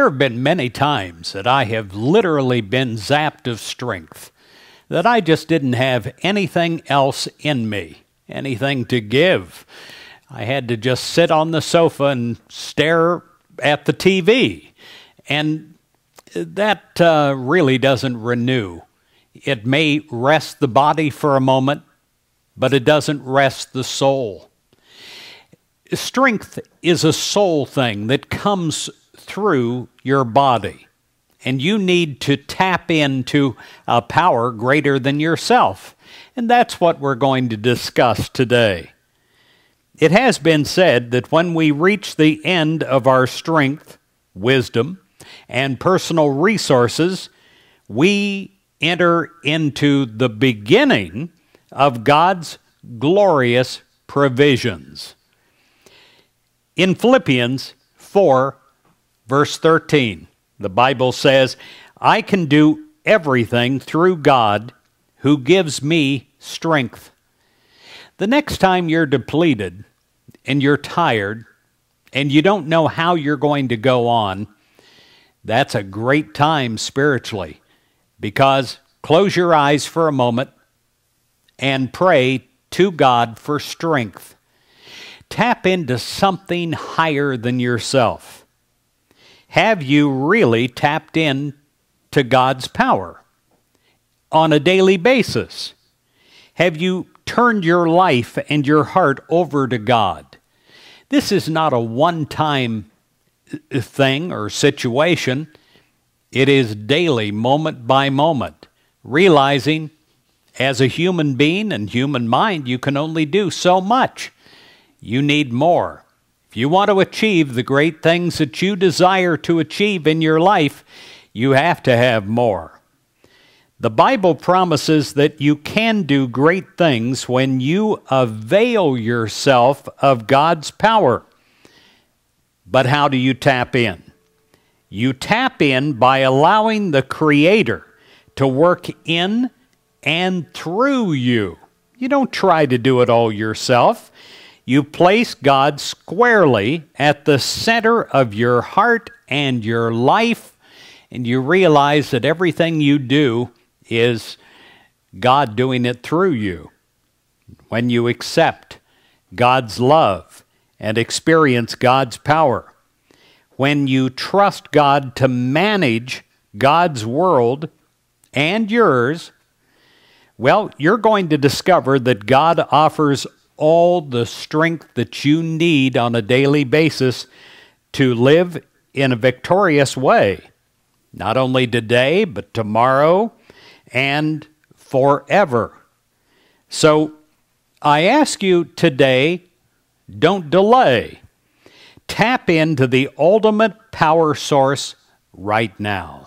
There have been many times that I have literally been zapped of strength, that I just didn't have anything else in me, anything to give. I had to just sit on the sofa and stare at the TV. And that uh, really doesn't renew. It may rest the body for a moment, but it doesn't rest the soul. Strength is a soul thing that comes through your body. And you need to tap into a power greater than yourself. And that's what we're going to discuss today. It has been said that when we reach the end of our strength, wisdom, and personal resources, we enter into the beginning of God's glorious provisions. In Philippians 4 Verse 13, the Bible says, I can do everything through God who gives me strength. The next time you're depleted and you're tired and you don't know how you're going to go on, that's a great time spiritually because close your eyes for a moment and pray to God for strength. Tap into something higher than yourself. Have you really tapped in to God's power on a daily basis? Have you turned your life and your heart over to God? This is not a one time uh, thing or situation, it is daily, moment by moment, realizing as a human being and human mind, you can only do so much. You need more. If you want to achieve the great things that you desire to achieve in your life, you have to have more. The Bible promises that you can do great things when you avail yourself of God's power. But how do you tap in? You tap in by allowing the Creator to work in and through you. You don't try to do it all yourself you place God squarely at the center of your heart and your life, and you realize that everything you do is God doing it through you. When you accept God's love and experience God's power, when you trust God to manage God's world and yours, well, you're going to discover that God offers all the strength that you need on a daily basis to live in a victorious way, not only today, but tomorrow and forever. So I ask you today don't delay. Tap into the ultimate power source right now.